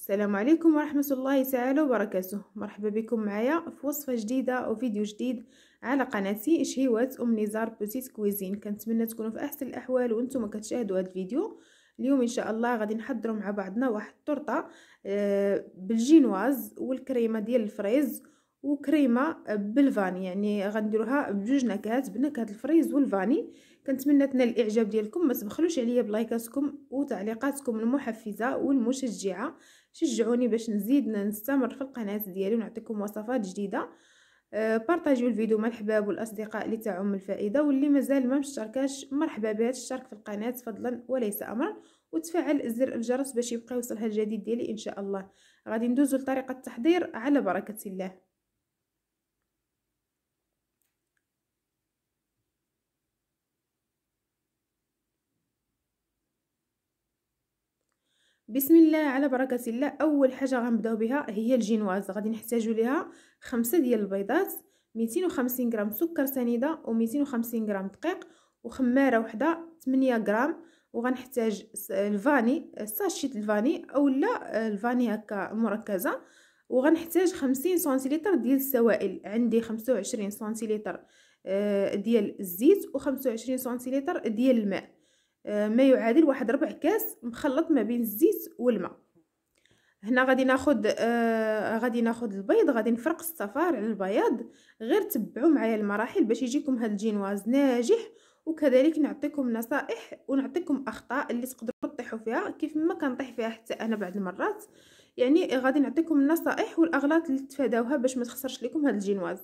السلام عليكم ورحمة الله تعالى وبركاته مرحبا بكم معايا في وصفة جديدة أو فيديو جديد على قناتي شهيوات أم نزار بوتيت كويزين كنتمنى تكونوا في أحسن الأحوال وانتم كتشاهدوا هذا الفيديو اليوم إن شاء الله غادي نحضروا مع بعضنا واحد التورتة آه، بالجينواز والكريمة ديال الفريز وكريمه بالفاني يعني غنديروها بجوج نكهات بنكهه الفريز والفاني كنتمنى تنال الاعجاب ديالكم ما تبخلوش عليا بلايكاتكم وتعليقاتكم المحفزه والمشجعه شجعوني باش نزيد نستمر في القناه ديالي ونعطيكم وصفات جديده بارتاجيو آه، بارطاجيو الفيديو مع الحباب والاصدقاء اللي تعم الفائده واللي مازال ما مشتركاش مرحبا بها تشترك في القناه فضلا وليس امرا وتفعل زر الجرس باش يبقى يوصلها الجديد ديالي ان شاء الله غادي ندوزو لطريقه التحضير على بركه الله بسم الله على بركه الله اول حاجه غنبداو بها هي الجينواز غادي نحتاجو ليها خمسة ديال البيضات 250 غرام سكر سنيده و250 غرام دقيق وخماره وحده 8 غرام وغنحتاج الفاني ساشيت الفاني اولا الفاني هكا مركزه وغنحتاج 50 سنتيلتر ديال السوائل عندي 25 سنتيلتر آه، ديال الزيت و25 سنتيلتر ديال الماء آه، ما يعادل واحد ربع كاس مخلط ما بين الزيت والماء هنا غادي ناخد آه غادي ناخد البيض غادي نفرق الصفار على البياض غير تبعوا معايا المراحل باش يجيكم هاد الجينواز ناجح وكذلك نعطيكم نصائح ونعطيكم اخطاء اللي تقدروا تطيحوا فيها كيف ما كنطيح فيها حتى انا بعض المرات يعني غادي نعطيكم النصائح والاغلاط اللي تفاداوها باش ما تخسرش لكم هاد الجينواز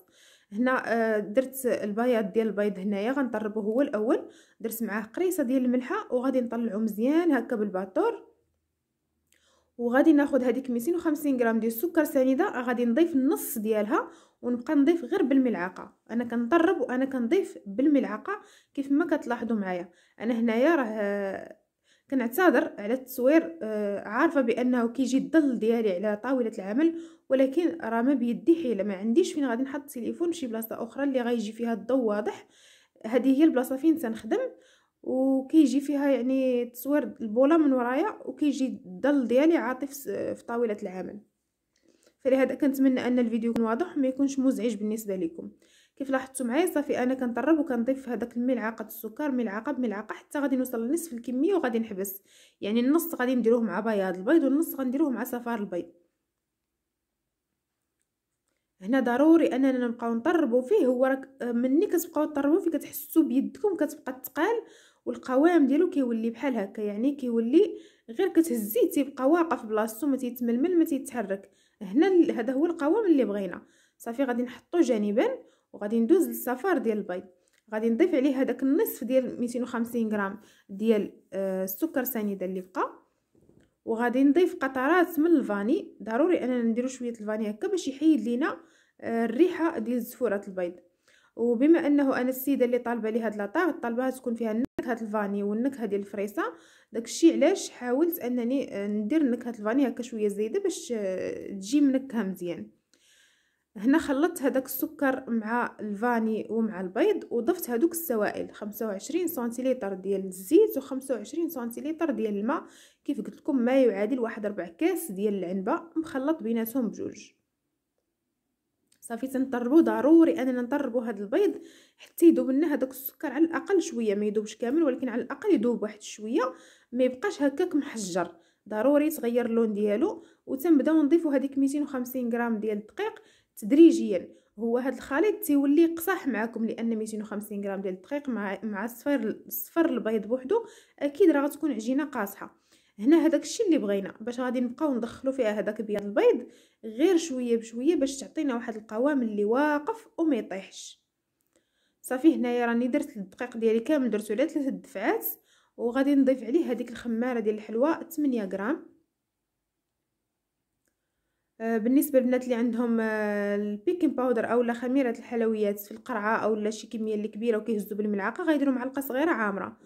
هنا آه، درت البياض ديال البيض هنايا غنطربو هو الاول درت معاه قريصه ديال الملحه وغادي نطلعو مزيان هكا بالباطور وغادي ناخد هذيك 250 غرام ديال السكر سنيده غادي نضيف النص ديالها ونبقى نضيف غير بالملعقه انا كنطرب وانا كنضيف بالملعقه كيف ما كتلاحظوا معايا انا هنايا راه آه، كنعتذر على التصوير آه عارفه بانه كيجي الظل ديالي على طاوله العمل ولكن راه ما بيدي حيله ما عنديش فين غادي نحط التليفون شي بلاصه اخرى اللي غيجي فيها الضو واضح هذه هي البلاصه فين تنخدم وكيجي فيها يعني تصوير البوله من ورايا وكيجي الظل ديالي عاطف في طاوله العمل فلهذا كنتمنى ان الفيديو يكون واضح وما يكونش مزعج بالنسبه لكم كيف لاحظتوا معايا صافي انا كنطرب وكنضيف هذاك الملعقه السكر ملعقه بملعقه حتى غادي نوصل لنصف الكميه وغادي نحبس يعني النص غادي نديروه مع بياض البيض والنص غنديروه مع صفار البيض هنا ضروري اننا نبقاو نطربوا فيه هو راك ملي كتبقاو تطربوا فيه كتحسوا بيدكم كتبقى تقال والقوام ديالو كيولي بحال هكا يعني كيولي غير كتهزيه تيبقى واقف بلاصتو ما تيتململ ما تيتحرك هنا هذا هو القوام اللي بغينا صافي غادي نحطو جانبا وغادي ندوز للصفار ديال البيض غادي نضيف عليه هذاك النصف ديال 250 غرام ديال آه، السكر سنيده اللي بقى وغادي نضيف قطرات من الفاني ضروري اننا نديرو شويه الفاني هكا باش يحيد لينا آه، الريحه ديال زفورات البيض وبما انه انا السيده اللي طالبه لي هاد لاطار طالباها تكون فيها نكهه الفاني والنكهه ديال الفريسه داكشي علاش حاولت انني ندير نكهه الفاني هكا شويه زايده باش تجي منكهه مزيان هنا خلطت هذاك السكر مع الفاني ومع البيض وضفت هذوك السوائل 25 سنتيلتر ديال الزيت و25 سنتيلتر ديال الماء كيف قلت لكم ما يعادل واحد ربع كاس ديال العنبه مخلط بيناتهم بجوج صافي تنطربو ضروري اننا نطربو هذا البيض حتى يذوب لنا هذاك السكر على الاقل شويه ما يذوبش كامل ولكن على الاقل يذوب واحد شويه ما يبقاش هكاك محجر ضروري تغير اللون ديالو وتنبداو نضيفو هذيك 250 غرام ديال الدقيق تدريجيا هو هذا الخليط تيولي قصاح معكم لان 250 غرام ديال الدقيق مع مع صفر صفر البيض بوحدو اكيد راه غتكون عجينه قاصحه هنا هذاك الشيء اللي بغينا باش غادي نبقاو ندخلو فيها هذاك بياض البيض غير شويه بشويه باش تعطينا واحد القوام اللي واقف وما يطيحش صافي هنايا راني درت الدقيق ديالي كامل درتو على ثلاثه دفعات وغادي نضيف عليه هذيك الخماره ديال الحلوى 8 غرام آه، بالنسبه للبنات اللي عندهم آه، البيكين باودر اولا خميره الحلويات في القرعه اولا شي كميه اللي كبيره وكيهزوا بالملعقه غيديروا معلقه صغيره عامره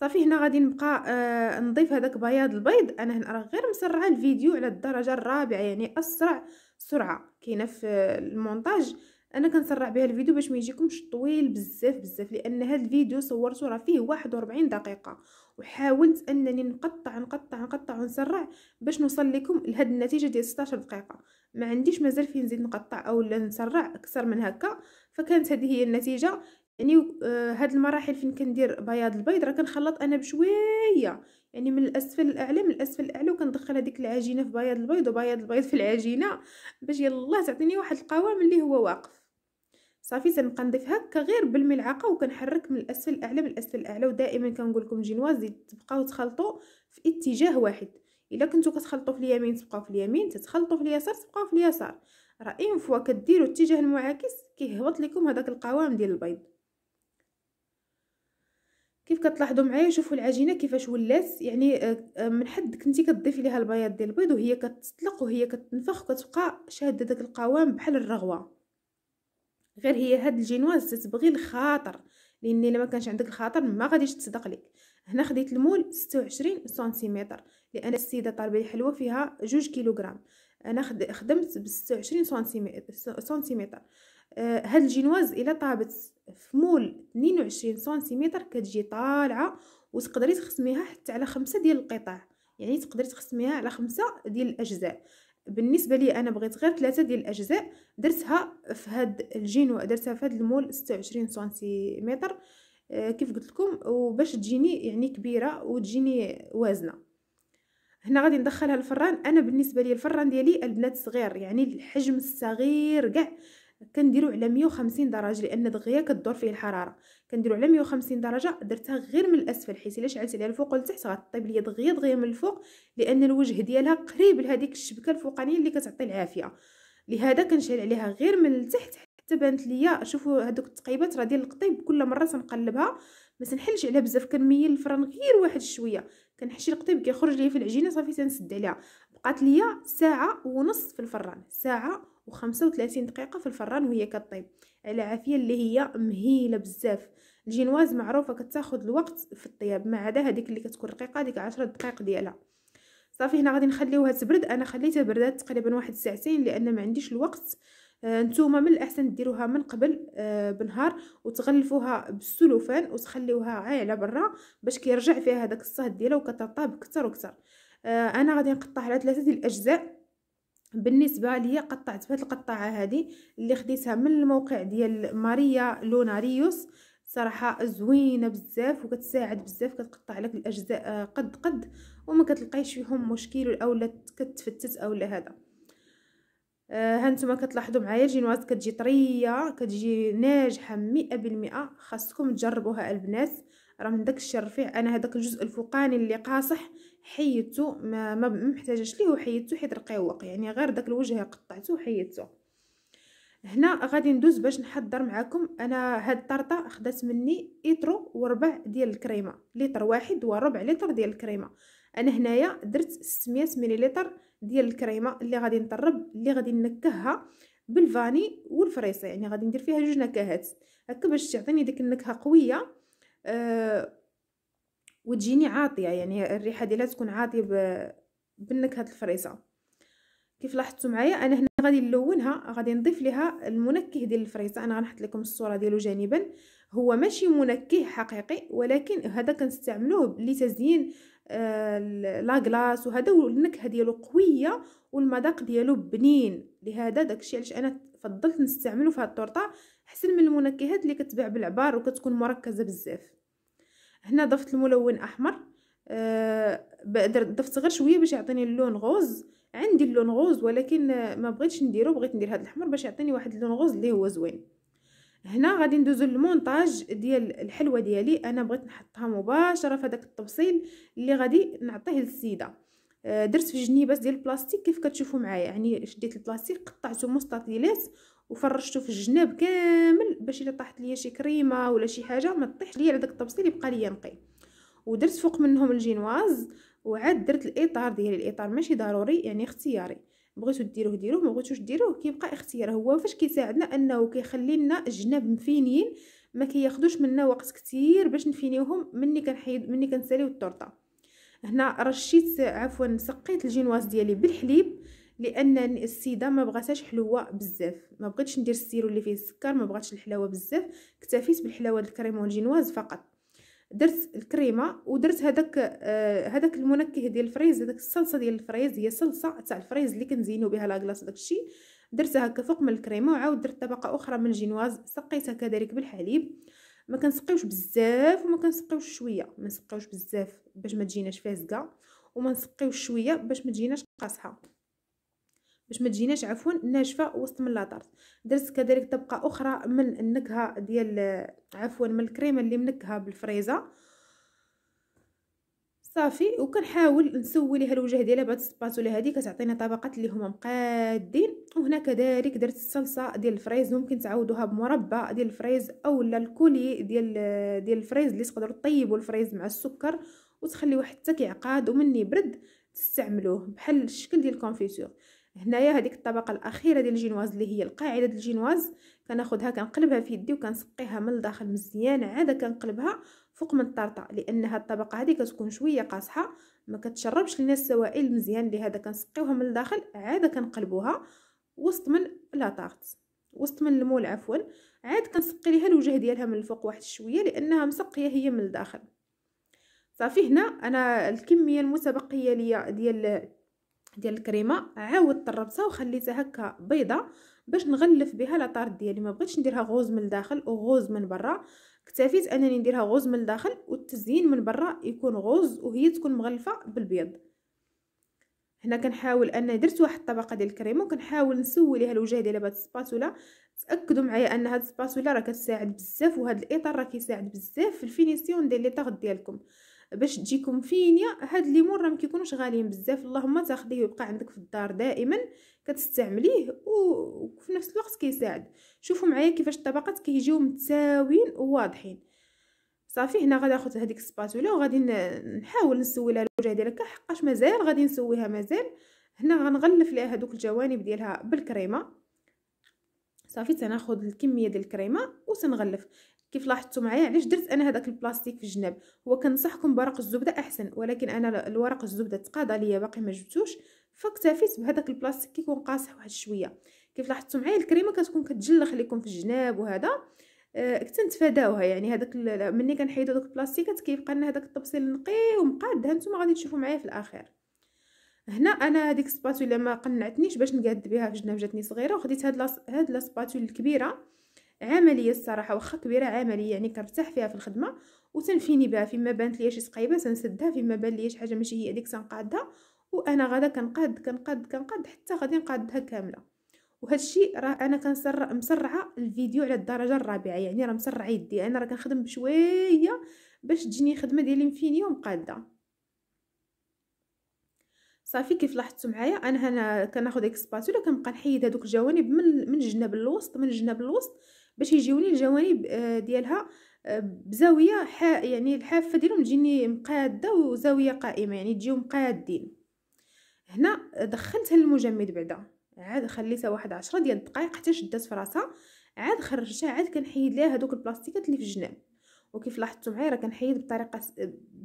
صافي هنا غادي نبقى آه نضيف هذاك بياض البيض انا هنا راه غير مسرعه الفيديو على الدرجه الرابعه يعني اسرع سرعه كاينه في المونتاج انا كنسرع بها الفيديو باش ما يجيكمش طويل بزاف بزاف لان هذا الفيديو صورته راه فيه 41 دقيقه وحاولت انني نقطع نقطع نقطع ونسرع باش نوصل لكم لهاد النتيجه ديال 16 دقيقه ما عنديش مازال فين نزيد نقطع اولا نسرع اكثر من هكا فكانت هذه هي النتيجه يعني آه، هاد المراحل فين كندير بياض البيض راه كنخلط انا بشويه يعني من الاسفل الاعلى من الاسفل الاعلى وكندخل هذيك العجينه في بياض البيض وبياض البيض في العجينه باش يلاه تعطيني واحد القوام اللي هو واقف صافي تنبقى نضيف هكا غير بالملعقه وكنحرك من الاسفل الاعلى من الاسفل الاعلى ودائما كنقول لكم جينواز تبقاو تخلطوا في اتجاه واحد الا كنتو كتخلطوا في اليمين تبقاو في اليمين تتخلطوا في اليسار تبقاو في اليسار راه اين فوا كديروا الاتجاه المعاكس كيهبط لكم هذاك القوام ديال البيض كيف كتلاحظوا معايا شوفوا العجينه كيفاش ولات يعني آه، آه، من حد كنتي كتضيفي ليها البياض ديال البيض وهي كتطلق وهي كتنفخ وكتبقى شاده داك القوام بحال الرغوه غير هي هاد الجينواز تتبغي الخاطر لان الا ما كانش عندك الخاطر ما غاديش تصدق لك هنا خديت المول 26 سنتيمتر لان السيده طالبه الحلوه فيها جوج كيلوغرام انا خدمت ب 26 سنتيمتر آه، هاد الجينواز الا طابت في مول 22 سنتيمتر كتجي طالعه وتقدري تقسميها حتى على خمسة ديال القطع يعني تقدري تقسميها على خمسة ديال الاجزاء بالنسبه لي انا بغيت غير ثلاثه ديال الاجزاء درتها في هاد الجينوا درتها في هاد المول 26 سنتيمتر آه، كيف قلت لكم وباش تجيني يعني كبيره وتجيني وازنه هنا غادي ندخلها الفران انا بالنسبه لي الفران ديالي البنات صغير يعني الحجم الصغير كاع كنديرو على 150 درجه لان دغيا كدور فيه الحراره كنديرو على 150 درجه درتها غير من الاسفل حيت الا شعلت عليها الفوق والتحت غطيب ليا دغيا دغيا من الفوق لان الوجه ديالها قريب لهذيك الشبكه الفوقانيه اللي كتعطي العافيه لهذا كنشعل عليها غير من التحت حتى بانت ليا شوفوا هذوك التقيبات راه ديال القطيب كل مره تنقلبها ما تنحلش عليها بزاف كنميل الفرن غير واحد شويه كنحشي القطيب كيخرج ليا في العجينه صافي تنسد عليها بقات ليا ساعه ونص في الفران ساعه و35 دقيقه في الفران وهي كطيب على عافيه اللي هي مهيله بزاف الجينواز معروفه كتاخد الوقت في الطياب ما عدا هذيك اللي كتكون رقيقه هذيك 10 دقائق ديالها صافي هنا غادي نخليوها تبرد انا خليتها بردات تقريبا واحد ساعتين لان ما عنديش الوقت آه نتوما من الاحسن ديروها من قبل آه بنهار وتغلفوها بالسلوفان وتخليوها عايله برا باش كيرجع فيها هذاك الصهد ديالها وكتطاب كتر وكتر آه انا غادي نقطعها على ثلاثه ديال الاجزاء بالنسبه ليا قطعت بهذه القطاعه هذه اللي خديتها من الموقع ديال ماريا لوناريوس صراحه زوينه بزاف وكتساعد بزاف كتقطع لك الاجزاء آه، قد قد وما كتلقايش فيهم مشكل او لا كتفتت او لا هذا آه، هانتوما كتلاحظوا معايا الجينواز كتجي طريه كتجي ناجحه مئة بالمئة خاصكم تجربوها البنات راه من داك الشيء رفيع انا هذاك الجزء الفوقاني اللي قاصح حيدته ما ما محتاجاش ليه وحيدته حيت رقيوق يعني غير داك الوجه قطعته وحيدته هنا غادي ندوز باش نحضر معكم انا هاد الطرطه خدات مني ايترو وربع ديال الكريمه لتر واحد وربع لتر ديال الكريمه انا هنايا درت 600 مليلتر ديال الكريمه اللي غادي نطرب اللي غادي نكهها بالفاني والفريسه يعني غادي ندير فيها جوج نكهات هكا باش تعطيني ديك النكهه قويه أه وتجيني عاطيه يعني الريحه ديالها تكون عاطيه بنكهه الفريسه كيف لاحظتوا معايا انا هنا غادي نلونها غادي نضيف لها المنكه ديال الفريسه انا غنحط لكم الصوره ديالو جانبا هو ماشي منكه حقيقي ولكن هذا كنستعملوه لتزيين آه لاكلاص وهذا النكهه ديالو قويه والمذاق ديالو بنين لهذا داكشي علاش انا فضلت نستعملو في هاد الطورطه احسن من المنكهات اللي كتباع بالعبار وكتكون مركزه بزاف هنا ضفت الملون احمر أه ضفت غير شويه باش يعطيني اللون غوز عندي اللون غوز ولكن ما بغيتش نديرو بغيت ندير هذا الاحمر باش يعطيني واحد اللون غوز اللي هو زوين هنا غادي ندوزو للمونتاج ديال الحلوه ديالي انا بغيت نحطها مباشره في هذاك التبصيل اللي غادي نعطيه للسيده آه، درت في الجنيبات ديال البلاستيك كيف كتشوفوا معايا يعني شديت البلاستيك قطعته مستطيلات وفرشته في الجناب كامل باش الا طاحت ليا شي كريمه ولا شي حاجه ما طيحش ليا على داك الطبسيل يبقى ليا نقي ودرت فوق منهم الجينواز وعاد درت الاطار ديالي الاطار ماشي ضروري يعني اختياري بغيتو ديروه ديروه ما بغيتوش ديروه كيبقى اختيار هو فاش كيساعدنا انه كيخلي لنا الجناب مفينين ما كياخذوش منا وقت كتير باش نفينيوهم مني كنحيد مني كنساليو التورته هنا رشيت عفوا سقيت الجينواز ديالي بالحليب لان السيده ما بغاتهاش حلوه بزاف ما بغيتش ندير السيرو اللي فيه السكر ما بغاتش الحلاوه بزاف اكتفيت بالحلاوه ديال الكريمون جينواز فقط درت الكريمه ودرت هذاك آه هذاك المنكه ديال الفريز هذاك الصلصه ديال الفريز هي صلصه تاع الفريز اللي كنزينو بها لاغلاص داكشي درتها هكا فوق من الكريمه وعاود درت طبقه اخرى من الجينواز سقيتها كذلك بالحليب ما كنسقيوش بزاف وما كنسقيوش شويه ما نسقيوش بزاف باش ما تجيناش فازقه وما نسقيوش شويه باش ما تجيناش قاصحه باش ما تجيناش عفوا ناشفه وسط من لاطارت درت كذلك طبقه اخرى من النكهه ديال عفوا من الكريمه اللي منكهه بالفريزه صافي وكنحاول نسوي ليها الوجه ديالها بهاد السباتولا هادي كتعطينا طبقات اللي هما مقادين وهنا كذلك درت الصلصه ديال الفريز ممكن تعوضوها بمربى ديال الفريز اولا الكولي ديال ديال الفريز اللي تقدروا طيبوا الفريز مع السكر وتخليوه حتى كيعقاد ومني برد تستعملوه بحال الشكل ديال الكونفيتور هنايا هذيك الطبقه الاخيره ديال الجينواز اللي هي القاعده ديال الجينواز كناخذها كنقلبها في يدي وكنسقيها من الداخل مزيان عاده كنقلبها فوق من الطرطه لانها الطبقه هذه كتكون شويه قاصحه ما كتشربش لنا السوائل مزيان لهذا كنسقيوها من الداخل عاده كنقلبوها وسط من طارت وسط من المول عفوا عاد كنسقي ليها الوجه ديالها من الفوق واحد شويه لانها مسقيه هي من الداخل صافي هنا انا الكميه المتبقيه ليا ديال ديال الكريمه عاودت طربتها وخليتها هكا بيضه باش نغلف بها لاطارت ديالي ما بغيتش نديرها غوز من الداخل وغوز من برا اكتفيت انني نديرها غوز من الداخل والتزيين من برا يكون غوز وهي تكون مغلفه بالبيض هنا كنحاول ان درت واحد الطبقه ديال الكريمه وكنحاول نسوي ليها الوجه ديالها هاد السباتولا تاكدوا معايا ان هاد السباتولا راه كتساعد بزاف وهاد الاطار راه كيساعد بزاف في الفينيسيون ديال لي طاغ ديالكم باش تجيكم فينيا هاد الليمون راه ما كيكونوش غاليين بزاف اللهم تاخديه ويبقى عندك في الدار دائما كتستعمليه وفي نفس الوقت كيساعد شوفوا معايا كيفاش الطبقات كيجيو متساويين وواضحين صافي هنا غادي ناخذ هذيك السباتولا وغادي نحاول نسوي لها الوجه ديالها حقاش مازال غادي نسويها مازال هنا غنغلف ليها هذوك الجوانب ديالها بالكريمه صافي تناخذ الكميه ديال الكريمه وتنغلف كيف لاحظتوا معايا علاش درت انا هذاك البلاستيك في الجناب هو كنصحكم بورق الزبده احسن ولكن انا الورق الزبده تقاضى ليا باقي ما جبتوش فاكتفيت بهذاك البلاستيك كيكون قاصح واحد شويه كيف لاحظتوا معايا الكريمه كتكون كتجلخ لكم في الجناب وهذا آه كنت يعني هذاك ملي كنحيدو دوك البلاستيكات كيبقى لنا هذاك الطبسيل نقي ومقاد هانتوما غادي تشوفوا معايا في الاخير هنا انا هذيك السباتولا ما قنعتنيش باش نقاد بها في الجناب جاتني صغيره وخديت هاد لاس هاد السباتولا الكبيره عمليه الصراحه واخا كبيره عمليه يعني كنرتاح فيها في الخدمه وتنفيني بها فيما بانت ليا شي ثقيبه تنسدها فيما بان ليا شي حاجه ماشي هي هذيك تنقادها وانا غدا كنقاد كنقاد كنقاد حتى غادي نقادها كامله وهذا الشيء راه انا كنسرع مسرعه الفيديو على الدرجه الرابعه يعني راه مسرعه يدي انا راه كنخدم بشويه باش تجيني خدمة ديالي مفينيه ومقاده صافي كيف لاحظتوا معايا انا هنا كناخذ ديك كنبقى نحيد هذوك الجوانب من من الجناب الوسط من الجناب الوسط باش يجيوني الجوانب آه، ديالها آه، بزاويه حا يعني الحافه ديالهم تجيني مقاده وزاويه قائمه يعني تجيو مقادين هنا دخلتها المجمد بعدا عاد خليتها واحد عشرة ديال الدقائق حتى شدات فراسها عاد خرجتها عاد كنحيد ليها هذوك البلاستيكات اللي في الجناب وكيف لاحظتوا معايا راه كنحيد بطريقه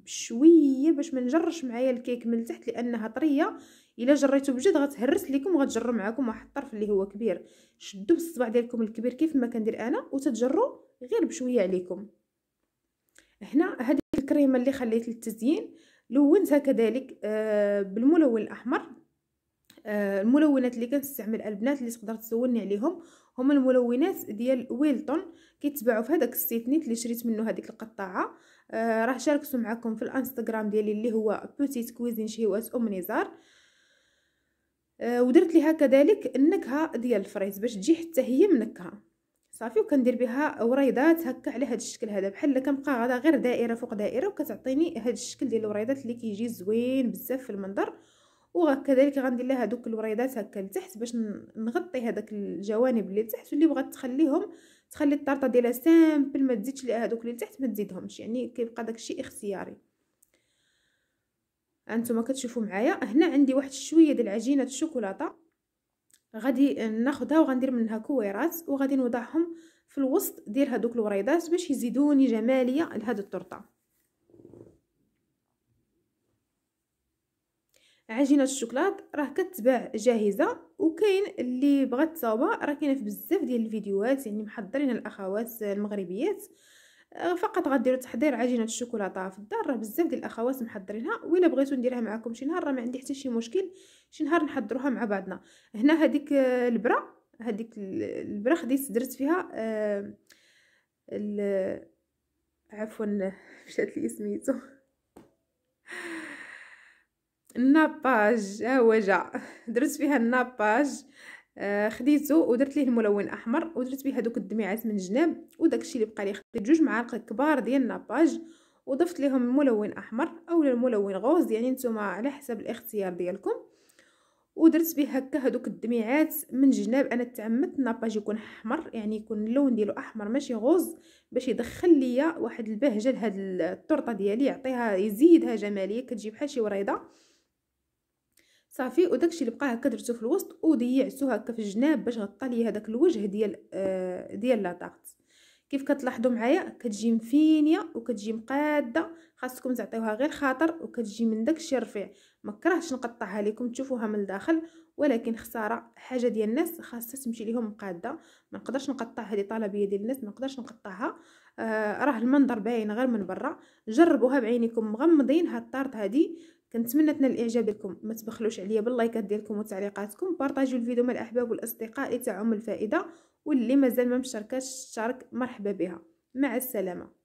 بشويه باش ما نجرش معايا الكيك من التحت لانها طريه الا جريتو بجد غتهرس لكم وغتجر معكم واحد الطرف اللي هو كبير شدوا بالصبع ديالكم الكبير كيف ما كندير انا وتتجروا غير بشويه عليكم هنا هذه الكريمه اللي خليت للتزيين لونتها كذلك آه، بالملون الاحمر آه، الملونات اللي كنستعمل البنات اللي تقدر تسولني عليهم هما الملونات ديال ويلتون كيتباعوا في هذاك السيتنيت اللي شريت منه هذيك القطاعه آه، راه شاركته معكم في الانستغرام ديالي اللي هو بوتيت كويزين شهوات ام نزار ودرت ليها كذلك النكهه ديال الفريز باش تجي حتى هي منكهه صافي وكندير بها وريضات هكا على هذا الشكل هذا بحال كنبقى غدا غير دائره فوق دائره وكتعطيني هذا الشكل ديال الوريضات اللي كيجي زوين بزاف في المنظر وكذلك غندير لها دوك الوريضات هكا لتحت باش نغطي هذاك الجوانب اللي لتحت واللي بغات تخليهم تخلي الطرطه ديالها سامبل ما تزيدش ليها هذوك اللي لتحت ما تزيدهمش يعني كيبقى داكشي اختياري انتما كتشوفوا معايا هنا عندي واحد شويه ديال عجينه الشوكولاته غادي ناخدها وغندير منها كويرات وغادي نوضعهم في الوسط ديال هذوك الوريضات باش يزيدوني جماليه لهاد الطرطه عجينه الشوكولات راه كتباع جاهزه وكاين اللي بغات تصاوبها راه كاينه في بزاف ديال الفيديوهات يعني محضرين الاخوات المغربيات آه، فقط غديروا تحضير عجينه الشوكولاته في الدار راه بزاف ديال الاخوات محضرينها ولا بغيتو نديرها معكم شي نهار راه ما عندي حتى شي مشكل شي نهار نحضروها مع بعضنا هنا هذيك آه، البره هذيك البره خديت درت فيها آه، عفوا مشات لي سميتو الناباج ها هو جا درت فيها الناباج آه خديته ودرت ليه الملون احمر ودرت به هذوك الدميعات من جناب وداكشي اللي بقى لي خديت جوج معالق كبار ديال الناباج وضفت ليهم الملون احمر اولا الملون غوز يعني نتوما على حسب الاختيار ديالكم ودرت به هكا هذوك الدميعات من جناب انا تعمدت الناباج يكون احمر يعني يكون اللون ديالو احمر ماشي غوز باش يدخل ليا واحد البهجه لهاد الطرطه ديالي يعطيها يزيدها جماليه كتجي بحال شي وريضه صافي وداكشي اللي بقى هكا درتو في الوسط وضيعتو هكا في الجناب باش غطى لي هذاك الوجه ديال آه ديال لاطاغت كيف كتلاحظوا معايا كتجي مفينيه وكتجي مقاده خاصكم تعطيوها غير خاطر وكتجي من داكشي رفيع ما كرهتش نقطعها لكم تشوفوها من الداخل ولكن خساره حاجه ديال الناس خاصها تمشي ليهم مقاده ما نقدرش نقطع هذه طلبيه ديال الناس ما نقدرش نقطعها آه راه المنظر باين غير من برا جربوها بعينيكم مغمضين هاد الطارط هادي كنتمنى تنال الاعجاب ديالكم ما تبخلوش عليا باللايكات ديالكم وتعليقاتكم بارطاجيو الفيديو مع الاحباب والاصدقاء لتعم الفائده واللي مازال ما مشاركاش شارك مرحبا بها مع السلامه